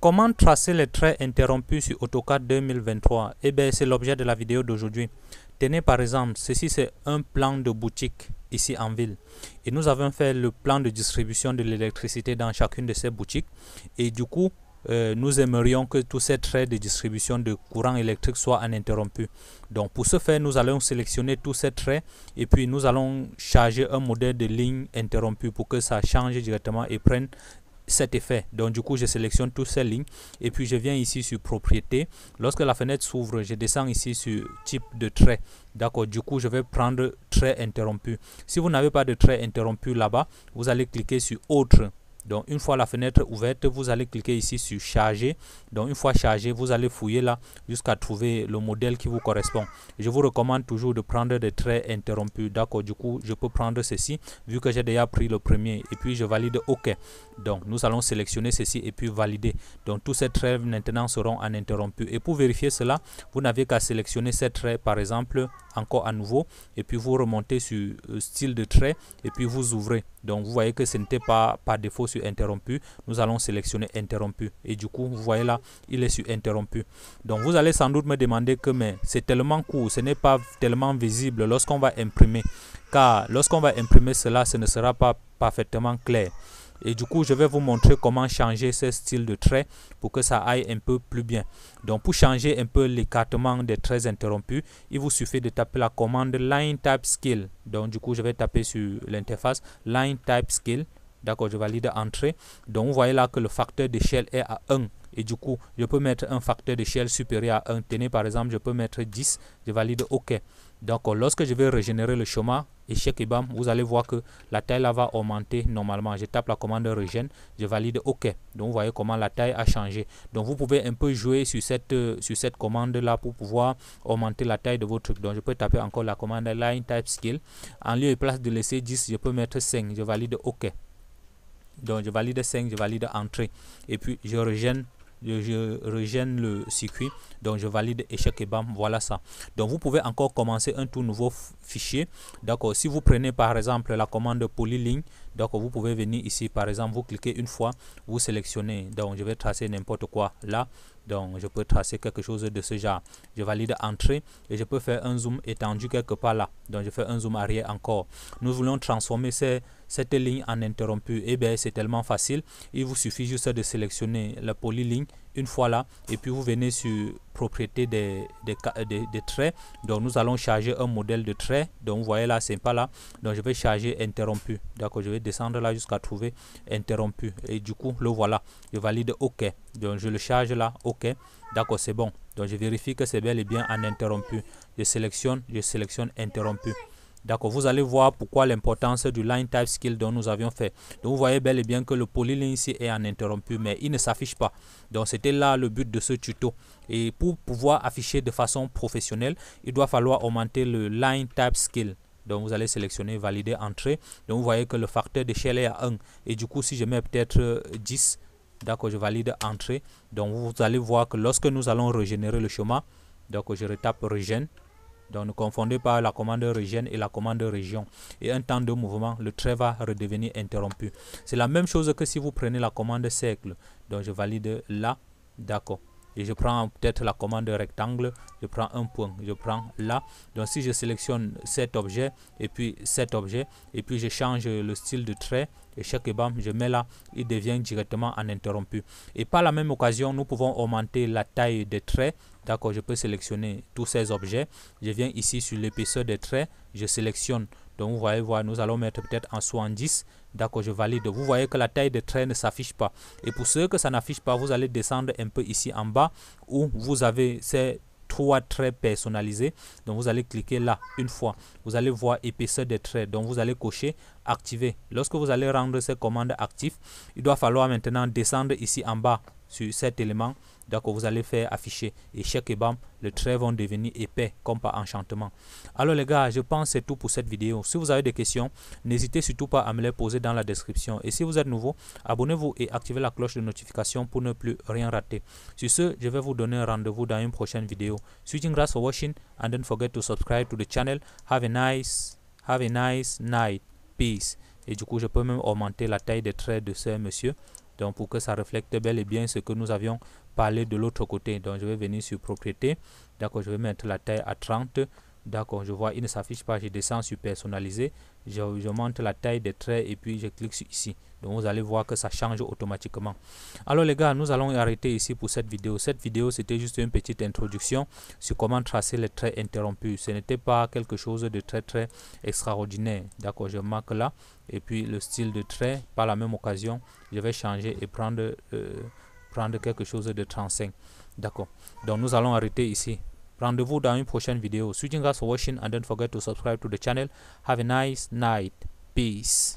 Comment tracer les traits interrompus sur AutoCAD 2023 Eh bien, c'est l'objet de la vidéo d'aujourd'hui. Tenez par exemple, ceci c'est un plan de boutique ici en ville. Et nous avons fait le plan de distribution de l'électricité dans chacune de ces boutiques. Et du coup, euh, nous aimerions que tous ces traits de distribution de courant électrique soient interrompus. Donc pour ce faire, nous allons sélectionner tous ces traits et puis nous allons charger un modèle de ligne interrompue pour que ça change directement et prenne cet effet. Donc du coup, je sélectionne toutes ces lignes et puis je viens ici sur propriété. Lorsque la fenêtre s'ouvre, je descends ici sur type de trait. D'accord, du coup, je vais prendre trait interrompu. Si vous n'avez pas de trait interrompu là-bas, vous allez cliquer sur autre. Donc une fois la fenêtre ouverte, vous allez cliquer ici sur charger. Donc une fois chargé, vous allez fouiller là jusqu'à trouver le modèle qui vous correspond. Je vous recommande toujours de prendre des traits interrompus. D'accord, du coup, je peux prendre ceci vu que j'ai déjà pris le premier et puis je valide OK. Donc nous allons sélectionner ceci et puis valider. Donc tous ces traits maintenant seront en interrompu. Et pour vérifier cela, vous n'avez qu'à sélectionner ces traits par exemple encore à nouveau et puis vous remontez sur euh, style de trait et puis vous ouvrez donc vous voyez que ce n'était pas par défaut sur interrompu. Nous allons sélectionner interrompu. Et du coup, vous voyez là, il est sur interrompu. Donc vous allez sans doute me demander que mais c'est tellement court, ce n'est pas tellement visible lorsqu'on va imprimer. Car lorsqu'on va imprimer cela, ce ne sera pas parfaitement clair et du coup je vais vous montrer comment changer ce style de trait pour que ça aille un peu plus bien donc pour changer un peu l'écartement des traits interrompus il vous suffit de taper la commande line type skill donc du coup je vais taper sur l'interface line type skill d'accord je valide entrée donc vous voyez là que le facteur d'échelle est à 1 et du coup je peux mettre un facteur d'échelle supérieur à 1 tenez par exemple je peux mettre 10 je valide ok donc euh, lorsque je vais régénérer le chemin échec et bam vous allez voir que la taille là va augmenter normalement je tape la commande régène, je valide ok donc vous voyez comment la taille a changé donc vous pouvez un peu jouer sur cette euh, sur cette commande là pour pouvoir augmenter la taille de votre trucs, donc je peux taper encore la commande line type scale en lieu et place de laisser 10 je peux mettre 5 je valide ok donc je valide 5 je valide entrée et puis je régène je, régène le circuit donc je valide échec et bam voilà ça donc vous pouvez encore commencer un tout nouveau fichier d'accord si vous prenez par exemple la commande polyline. Donc vous pouvez venir ici, par exemple, vous cliquez une fois, vous sélectionnez. Donc je vais tracer n'importe quoi là. Donc je peux tracer quelque chose de ce genre. Je valide entrée et je peux faire un zoom étendu quelque part là. Donc je fais un zoom arrière encore. Nous voulons transformer cette ligne en interrompue. Et eh bien c'est tellement facile. Il vous suffit juste de sélectionner la polyligne une fois là et puis vous venez sur propriété euh, des, des, traits donc nous allons charger un modèle de trait donc vous voyez là c'est pas là donc je vais charger interrompu d'accord je vais descendre là jusqu'à trouver interrompu et du coup le voilà je valide ok donc je le charge là ok d'accord c'est bon donc je vérifie que c'est bel et bien en interrompu je sélectionne je sélectionne interrompu D'accord, vous allez voir pourquoi l'importance du line type skill dont nous avions fait. Donc vous voyez bel et bien que le polyline ici est en interrompu, mais il ne s'affiche pas. Donc c'était là le but de ce tuto. Et pour pouvoir afficher de façon professionnelle, il doit falloir augmenter le line type skill. Donc vous allez sélectionner valider entrée. Donc vous voyez que le facteur d'échelle est à 1. Et du coup si je mets peut-être 10, euh, d'accord je valide entrée. Donc vous allez voir que lorsque nous allons régénérer le chemin, donc je retape régène. Donc ne confondez pas la commande régène et la commande région. Et un temps de mouvement, le trait va redevenir interrompu. C'est la même chose que si vous prenez la commande cercle. Donc je valide là, d'accord. Et je prends peut-être la commande rectangle, je prends un point, je prends là. Donc si je sélectionne cet objet et puis cet objet et puis je change le style de trait et chaque bam, je mets là, il devient directement interrompu. Et par la même occasion, nous pouvons augmenter la taille des traits D'accord, je peux sélectionner tous ces objets. Je viens ici sur l'épaisseur des traits, je sélectionne. Donc vous voyez, voilà, nous allons mettre peut-être en 70. D'accord, je valide. Vous voyez que la taille des traits ne s'affiche pas. Et pour ceux que ça n'affiche pas, vous allez descendre un peu ici en bas où vous avez ces trois traits personnalisés. Donc vous allez cliquer là une fois. Vous allez voir épaisseur des traits. Donc vous allez cocher activer. Lorsque vous allez rendre ces commandes actives, il doit falloir maintenant descendre ici en bas sur cet élément D'accord, vous allez faire afficher échec et bam, le trait vont devenir épais comme par enchantement. Alors les gars, je pense c'est tout pour cette vidéo. Si vous avez des questions, n'hésitez surtout pas à me les poser dans la description. Et si vous êtes nouveau, abonnez-vous et activez la cloche de notification pour ne plus rien rater. Sur ce, je vais vous donner un rendez-vous dans une prochaine vidéo. Switching grass for watching and don't forget to subscribe to the channel. Have a nice, have a nice night. Peace. Et du coup, je peux même augmenter la taille des traits de ce monsieur donc pour que ça reflète bel et bien ce que nous avions parlé de l'autre côté donc je vais venir sur propriété d'accord je vais mettre la taille à 30 D'accord, je vois, il ne s'affiche pas. Je descends sur personnaliser. Je, monte la taille des traits et puis je clique sur ici. Donc vous allez voir que ça change automatiquement. Alors les gars, nous allons arrêter ici pour cette vidéo. Cette vidéo, c'était juste une petite introduction sur comment tracer les traits interrompus. Ce n'était pas quelque chose de très très extraordinaire. D'accord, je marque là. Et puis le style de trait, par la même occasion, je vais changer et prendre, euh, prendre quelque chose de 35. D'accord. Donc nous allons arrêter ici. Rendezvous dans une prochaine vidéo. Switching us for watching and don't forget to subscribe to the channel. Have a nice night. Peace.